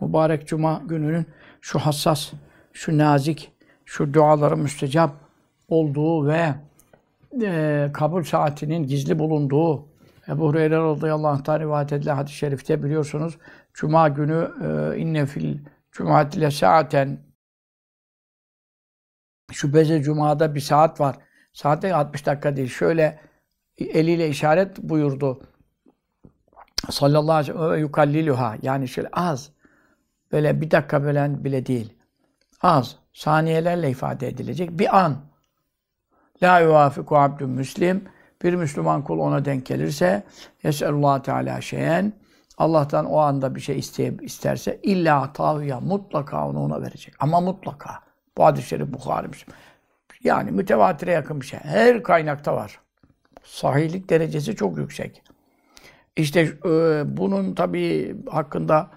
mübarek cuma gününün şu hassas, şu nazik, şu duaların müstecap olduğu ve e, kabul saatinin gizli bulunduğu Ebu Hureyre radıyallahu anh'tan rivayet edilen hadis-i şerifte biliyorsunuz Cuma günü e, inne fil cumatile saaten beze Cuma'da bir saat var. Saate 60 dakika değil. Şöyle eliyle işaret buyurdu. Sallallahu aleyhi ve yukalliluha. Yani şöyle az Böyle bir dakika böyle bile değil. Az. Saniyelerle ifade edilecek bir an. La yuvafiku abdün müslim. Bir Müslüman kul ona denk gelirse yesallallahu teala şeyen Allah'tan o anda bir şey isteyip isterse illa tavya mutlaka onu ona verecek. Ama mutlaka. Bu hadis-i şerif Bukhari Müslüm. Yani mütevatire yakın bir şey. Her kaynakta var. Sahihlik derecesi çok yüksek. İşte e, bunun tabii hakkında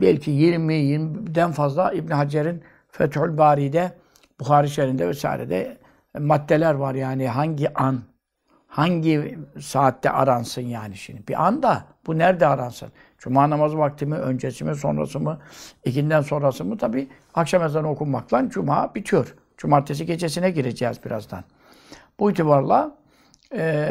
belki 20-20'den fazla İbn Hacer'in Fethül Bari'de, Bukhari Şerif'inde vesairede maddeler var yani hangi an, hangi saatte aransın yani şimdi. Bir anda bu nerede aransın? Cuma namazı vakti mi, öncesi mi, sonrası mı, ikinden sonrası mı? Tabi akşam ezanı okunmakla cuma bitiyor. Cumartesi gecesine gireceğiz birazdan. Bu itibarla e,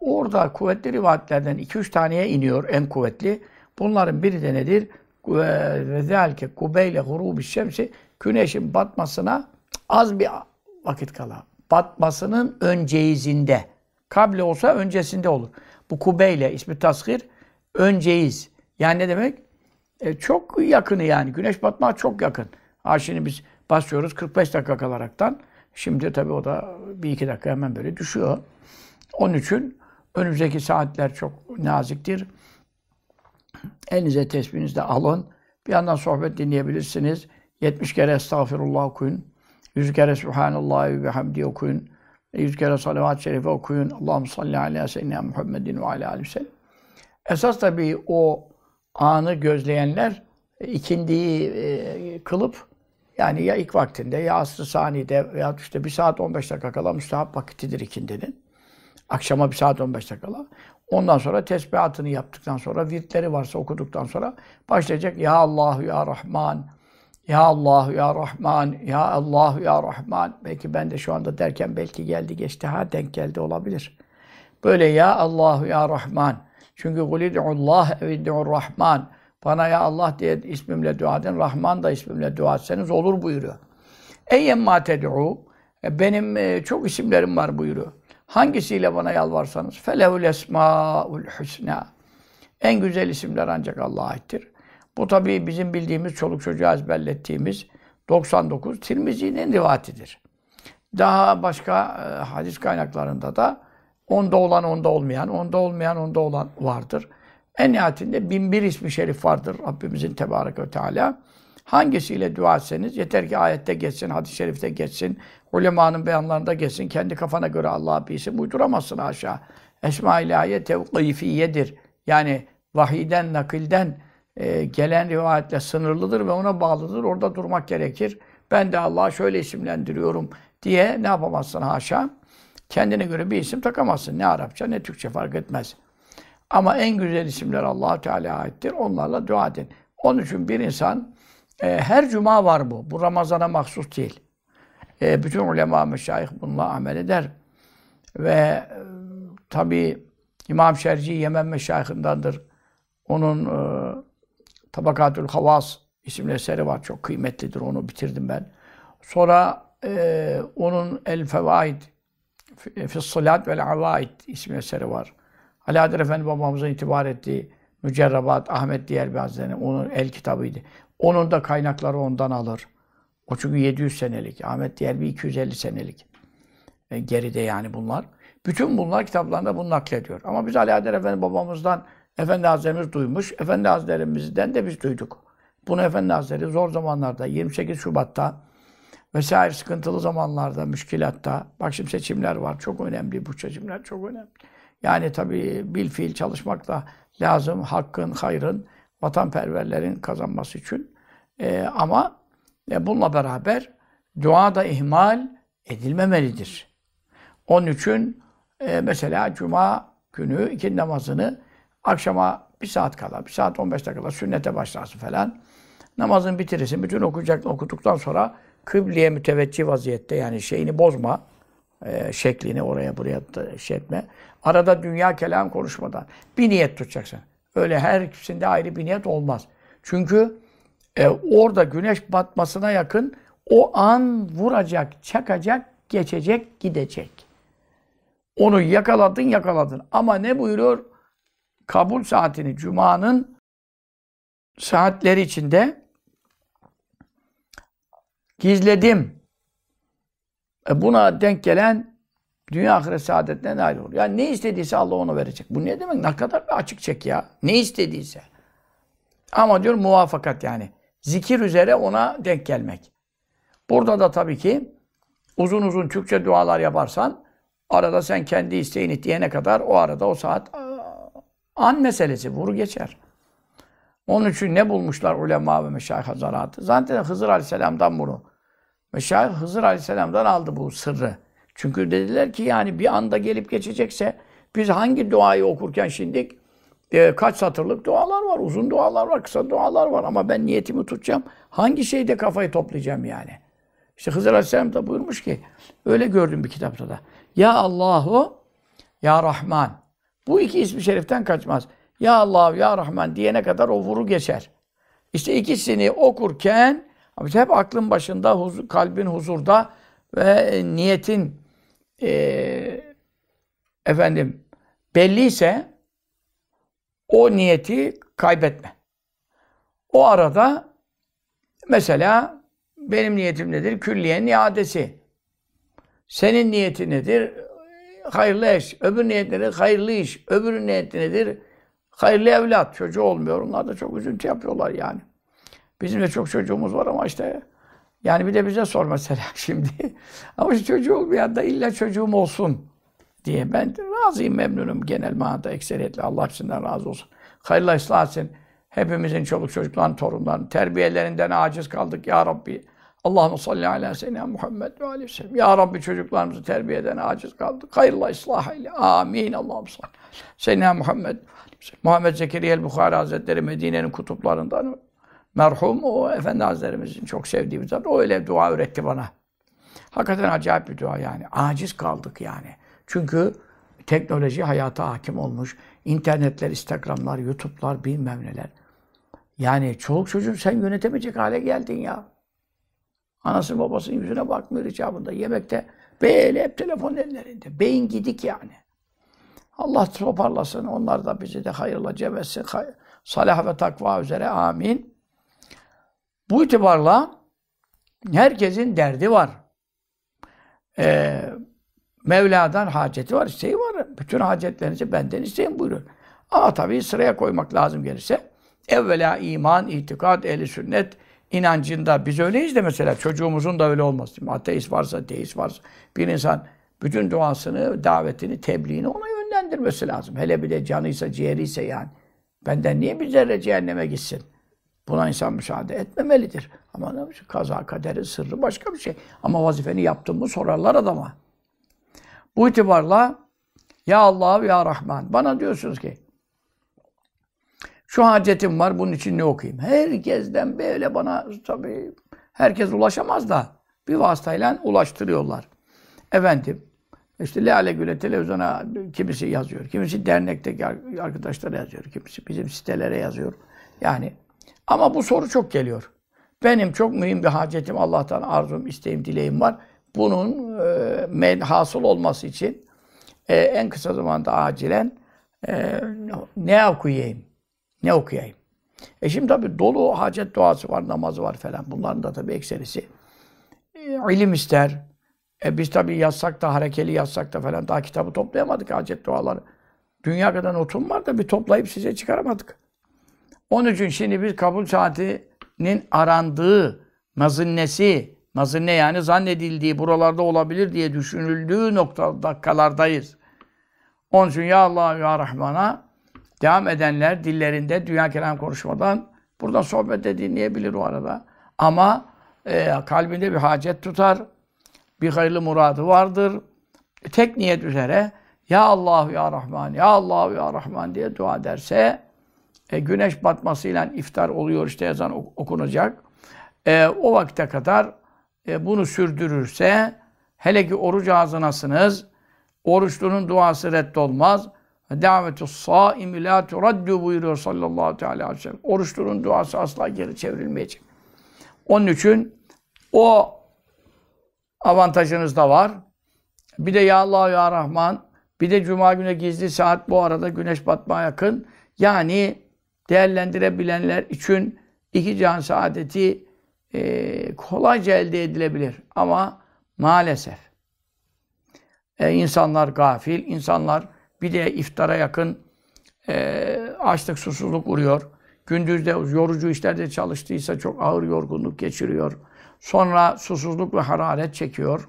orada kuvvetli rivayetlerden 2-3 taneye iniyor en kuvvetli. Bunların biri de nedir? ve zelke kubeyle hurubi şemsi güneşin batmasına az bir vakit kala. Batmasının önceyizinde. Kable olsa öncesinde olur. Bu kubeyle ismi tasgir önceyiz. Yani ne demek? E, çok yakını yani. Güneş batmaya çok yakın. Ha şimdi biz basıyoruz 45 dakika kalaraktan. Şimdi tabii o da bir iki dakika hemen böyle düşüyor. Onun için önümüzdeki saatler çok naziktir. Elinize tesbihinizle alın. Bir yandan sohbet dinleyebilirsiniz. 70 kere estağfirullah okuyun. 100 kere Subhanallah ve hamdi okuyun. 100 kere salavat-ı şerife okuyun. Allahum salli Aleyhi seyyidina Muhammedin ve ala aleyhi sellem. Esas tabii o anı gözleyenler e, ikindiyi e, kılıp yani ya ilk vaktinde ya asr-ı saniyede veya işte bir saat 15 dakika kala müstahap vakitidir ikindinin. Akşama bir saat 15'te kala. Ondan sonra tesbihatını yaptıktan sonra, virtleri varsa okuduktan sonra başlayacak Ya Allahu Ya Rahman, Ya Allahu Ya Rahman, Ya Allahu Ya Rahman. Belki ben de şu anda derken belki geldi geçti ha denk geldi olabilir. Böyle Ya Allahu Ya Rahman. Çünkü kulidullah eviddur Rahman. Bana ya Allah diye ismimle dua edin, Rahman da ismimle dua etseniz olur buyuruyor. Eyyemma ted'u, e, benim e, çok isimlerim var buyuruyor. Hangisiyle bana yalvarsanız felehul esmaul husna. En güzel isimler ancak Allah'a aittir. Bu tabii bizim bildiğimiz çoluk çocuğa ezberlettiğimiz 99 Tirmizi'nin rivatidir. Daha başka e, hadis kaynaklarında da onda olan onda olmayan, onda olmayan onda olan vardır. En nihayetinde bin bir ismi şerif vardır Rabbimizin Tebarek ve Teala. Hangisiyle dua etseniz yeter ki ayette geçsin, hadis-i şerifte geçsin, ulemanın beyanlarında geçsin. Kendi kafana göre Allah'a bir isim uyduramazsın aşağı. Esma ilahiye tevkifiyedir. Yani vahiden, nakilden e, gelen rivayetle sınırlıdır ve ona bağlıdır. Orada durmak gerekir. Ben de Allah'a şöyle isimlendiriyorum diye ne yapamazsın haşa? Kendine göre bir isim takamazsın. Ne Arapça ne Türkçe fark etmez. Ama en güzel isimler allah Teala aittir. Onlarla dua edin. Onun için bir insan e, her cuma var bu. Bu Ramazan'a mahsus değil. E, bütün ulema meşayih bununla amel eder. Ve e, tabi İmam Şerci Yemen meşayihindandır. Onun e, Tabakatül Havas isimli eseri var. Çok kıymetlidir. Onu bitirdim ben. Sonra e, onun El Fevaid Fissalat ve Avaid isimli eseri var. Ali Adil Efendi babamızın itibar ettiği Mücerrabat, Ahmet Diyerbi Hazretleri, onun el kitabıydı. Onun da kaynakları ondan alır. O çünkü 700 senelik. Ahmet diğer bir 250 senelik. E, geride yani bunlar. Bütün bunlar kitaplarında bunu naklediyor. Ama biz Ali Adel Efendi babamızdan Efendi Hazretlerimiz duymuş. Efendi Hazretlerimizden de biz duyduk. Bunu Efendi Hazretleri zor zamanlarda 28 Şubat'ta vesaire sıkıntılı zamanlarda, müşkilatta. Bak şimdi seçimler var. Çok önemli bu seçimler. Çok önemli. Yani tabii bilfiil çalışmak da lazım. Hakkın, hayrın vatanperverlerin kazanması için. E, ama e, bununla beraber dua da ihmal edilmemelidir. Onun için e, mesela cuma günü iki namazını akşama bir saat kala, bir saat 15 dakika sünnete başlarsın falan. Namazın bitirirsin. Bütün okuyacak okuduktan sonra kıbleye müteveccih vaziyette yani şeyini bozma. E, şeklini oraya buraya şey etme. Arada dünya kelam konuşmadan bir niyet tutacaksın. Öyle her ikisinde ayrı bir niyet olmaz. Çünkü e, orada güneş batmasına yakın o an vuracak, çakacak, geçecek, gidecek. Onu yakaladın, yakaladın. Ama ne buyuruyor? Kabul saatini, cumanın saatleri içinde gizledim. E buna denk gelen Dünya ahiret saadetine nail olur. Yani ne istediyse Allah onu verecek. Bu ne demek? Ne kadar bir açık çek ya. Ne istediyse. Ama diyor muvafakat yani. Zikir üzere ona denk gelmek. Burada da tabii ki uzun uzun Türkçe dualar yaparsan arada sen kendi isteğini diyene kadar o arada o saat an meselesi vuru geçer. Onun için ne bulmuşlar ulema ve meşayih hazaratı? Zaten Hızır Aleyhisselam'dan bunu. Meşayih Hızır Aleyhisselam'dan aldı bu sırrı. Çünkü dediler ki yani bir anda gelip geçecekse biz hangi duayı okurken şimdi e, kaç satırlık dualar var, uzun dualar var, kısa dualar var ama ben niyetimi tutacağım. Hangi şeyde kafayı toplayacağım yani? İşte Hızır Aleyhisselam da buyurmuş ki öyle gördüm bir kitapta da. Ya Allahu ya Rahman. Bu iki ismi şeriften kaçmaz. Ya Allah ya Rahman diyene kadar o vuru geçer. İşte ikisini okurken hep aklın başında, huzur, kalbin huzurda ve niyetin e, efendim belliyse o niyeti kaybetme. O arada mesela benim niyetim nedir? Külliyenin iadesi. Senin niyetin nedir? Hayırlı eş. Öbür niyet nedir? Hayırlı iş. Öbür niyet nedir? Hayırlı evlat. Çocuğu olmuyor. Onlar da çok üzüntü yapıyorlar yani. Bizim de çok çocuğumuz var ama işte yani bir de bize sor mesela şimdi. Ama şu çocuğu olmayan da illa çocuğum olsun diye. Ben razıyım, memnunum genel manada ekseriyetle. Allah hepsinden razı olsun. Hayırlı ıslah etsin. Hepimizin çoluk çocukların, torunların terbiyelerinden aciz kaldık ya Rabbi. Allahümme salli ala seyyidina Muhammed ve aleyhi sellem. Ya Rabbi çocuklarımızı terbiyeden aciz kaldık. Hayırla ıslah eyle. Amin. Allahümme salli ala seyyidina Muhammed. Muhammed Zekeriya el-Bukhari Hazretleri Medine'nin kutuplarından merhum o Efendi Hazretlerimizin çok sevdiği bir zat. O öyle dua öğretti bana. Hakikaten acayip bir dua yani. Aciz kaldık yani. Çünkü teknoloji hayata hakim olmuş. İnternetler, Instagramlar, YouTube'lar bilmem neler. Yani çoluk çocuğun sen yönetemeyecek hale geldin ya. Anasının babasının yüzüne bakmıyor icabında. Yemekte böyle hep telefon ellerinde. Beyin gidik yani. Allah toparlasın. Onlar da bizi de hayırla cem etsin. salah ve takva üzere. Amin. Bu itibarla herkesin derdi var. Ee, Mevla'dan haceti var, isteği var. Bütün hacetlerinizi benden isteyin buyuruyor. Ama tabii sıraya koymak lazım gelirse. Evvela iman, itikad, eli sünnet inancında biz öyleyiz de mesela çocuğumuzun da öyle olmaz. Şimdi ateist varsa, deist varsa bir insan bütün duasını, davetini, tebliğini ona yönlendirmesi lazım. Hele bir de canıysa, ciğeriyse yani. Benden niye bir zerre cehenneme gitsin? Buna insan müsaade etmemelidir. Ama ne yapacak? Kaza, kaderi, sırrı başka bir şey. Ama vazifeni yaptın mı sorarlar adama. Bu itibarla ya Allah ya Rahman bana diyorsunuz ki şu hacetim var bunun için ne okuyayım? Herkesten böyle bana tabii herkes ulaşamaz da bir vasıtayla ulaştırıyorlar. Efendim işte Lale Gül'e televizyona kimisi yazıyor, kimisi dernekteki arkadaşlara yazıyor, kimisi bizim sitelere yazıyor. Yani ama bu soru çok geliyor. Benim çok mühim bir hacetim, Allah'tan arzum, isteğim, dileğim var. Bunun e, men, hasıl olması için e, en kısa zamanda acilen e, ne okuyayım? Ne okuyayım? E şimdi tabi dolu hacet duası var, namazı var falan. Bunların da tabi ekserisi e, ilim ister. E biz tabi yazsak da, harekeli yazsak da falan daha kitabı toplayamadık hacet duaları. Dünya kadar notum var da bir toplayıp size çıkaramadık. Onun için şimdi bir kabul saatinin arandığı mazinnesi, mazinne yani zannedildiği buralarda olabilir diye düşünüldüğü nokta dakikalardayız. Onun için ya Allah ya Rahman'a devam edenler dillerinde dünya kelam konuşmadan burada sohbet de dinleyebilir o arada. Ama e, kalbinde bir hacet tutar, bir hayırlı muradı vardır. Tek niyet üzere ya Allah ya Rahman, ya Allah ya Rahman diye dua ederse e, güneş batmasıyla iftar oluyor işte ezan okunacak. E, o vakte kadar e, bunu sürdürürse hele ki oruç ağzınasınız. Oruçlunun duası reddolmaz. Davetü saimi la turaddu buyuruyor sallallahu aleyhi ve sellem. Oruçlunun duası asla geri çevrilmeyecek. Onun için o avantajınız da var. Bir de ya Allah ya Rahman, bir de cuma günü gizli saat bu arada güneş batmaya yakın. Yani değerlendirebilenler için iki can saadeti e, kolayca elde edilebilir. Ama maalesef e, insanlar gafil, insanlar bir de iftara yakın e, açlık, susuzluk uğruyor. Gündüzde yorucu işlerde çalıştıysa çok ağır yorgunluk geçiriyor. Sonra susuzluk ve hararet çekiyor.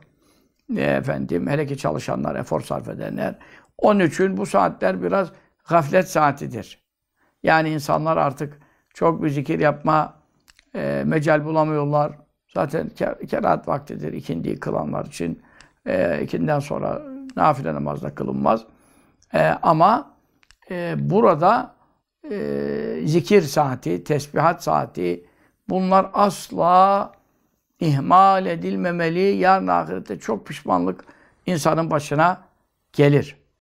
E, efendim, hele ki çalışanlar, efor sarf edenler. Onun için bu saatler biraz gaflet saatidir. Yani insanlar artık çok bir zikir yapma e, mecal bulamıyorlar. Zaten kerahat vaktidir ikindiyi kılanlar için. E, ikinden sonra nafile namazda kılınmaz. E, ama e, burada e, zikir saati, tesbihat saati bunlar asla ihmal edilmemeli. Yarın ahirette çok pişmanlık insanın başına gelir.